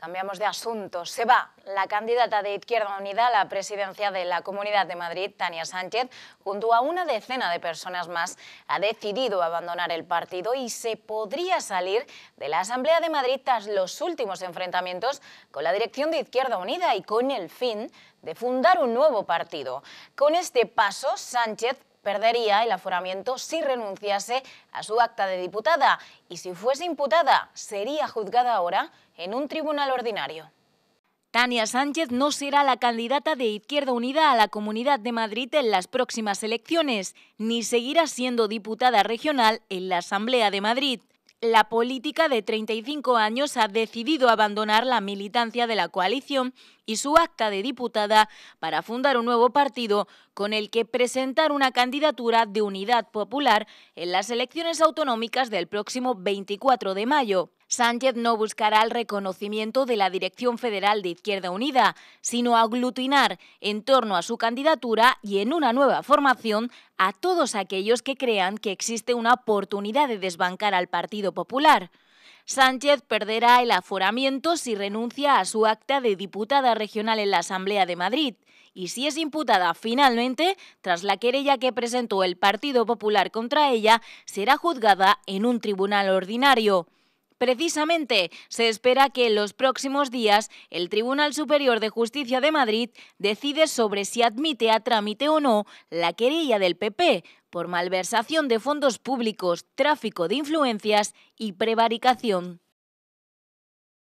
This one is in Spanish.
Cambiamos de asunto. Se va la candidata de Izquierda Unida a la presidencia de la Comunidad de Madrid, Tania Sánchez, junto a una decena de personas más, ha decidido abandonar el partido y se podría salir de la Asamblea de Madrid tras los últimos enfrentamientos con la dirección de Izquierda Unida y con el fin de fundar un nuevo partido. Con este paso, Sánchez perdería el aforamiento si renunciase a su acta de diputada y si fuese imputada sería juzgada ahora en un tribunal ordinario. Tania Sánchez no será la candidata de Izquierda Unida a la Comunidad de Madrid en las próximas elecciones, ni seguirá siendo diputada regional en la Asamblea de Madrid. La política de 35 años ha decidido abandonar la militancia de la coalición y su acta de diputada para fundar un nuevo partido con el que presentar una candidatura de unidad popular en las elecciones autonómicas del próximo 24 de mayo. Sánchez no buscará el reconocimiento de la Dirección Federal de Izquierda Unida, sino aglutinar en torno a su candidatura y en una nueva formación a todos aquellos que crean que existe una oportunidad de desbancar al Partido Popular. Sánchez perderá el aforamiento si renuncia a su acta de diputada regional en la Asamblea de Madrid y si es imputada finalmente, tras la querella que presentó el Partido Popular contra ella, será juzgada en un tribunal ordinario. Precisamente, se espera que en los próximos días el Tribunal Superior de Justicia de Madrid decide sobre si admite a trámite o no la querella del PP, por malversación de fondos públicos, tráfico de influencias y prevaricación.